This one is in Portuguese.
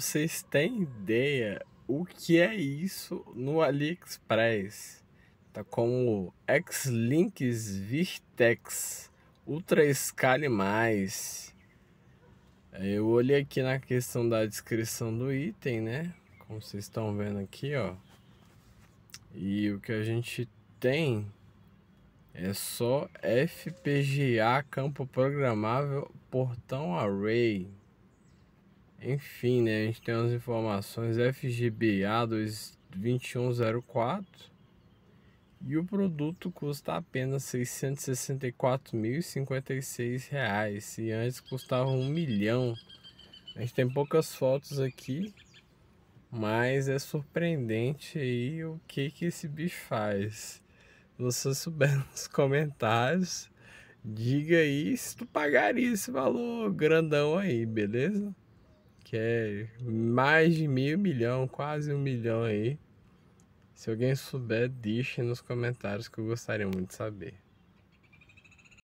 Vocês têm ideia o que é isso no AliExpress? Tá como links Virtex Ultra Scale mais. Eu olhei aqui na questão da descrição do item, né? Como vocês estão vendo aqui, ó. E o que a gente tem é só FPGA campo programável portão array. Enfim, né? A gente tem as informações FGBA 2104 e o produto custa apenas R$ 664.056 e antes custava um milhão. A gente tem poucas fotos aqui, mas é surpreendente aí o que que esse bicho faz. Se você souber nos comentários, diga aí se tu pagaria esse valor grandão aí, beleza? que é Mais de meio milhão, quase um milhão aí. Se alguém souber, deixe nos comentários que eu gostaria muito de saber.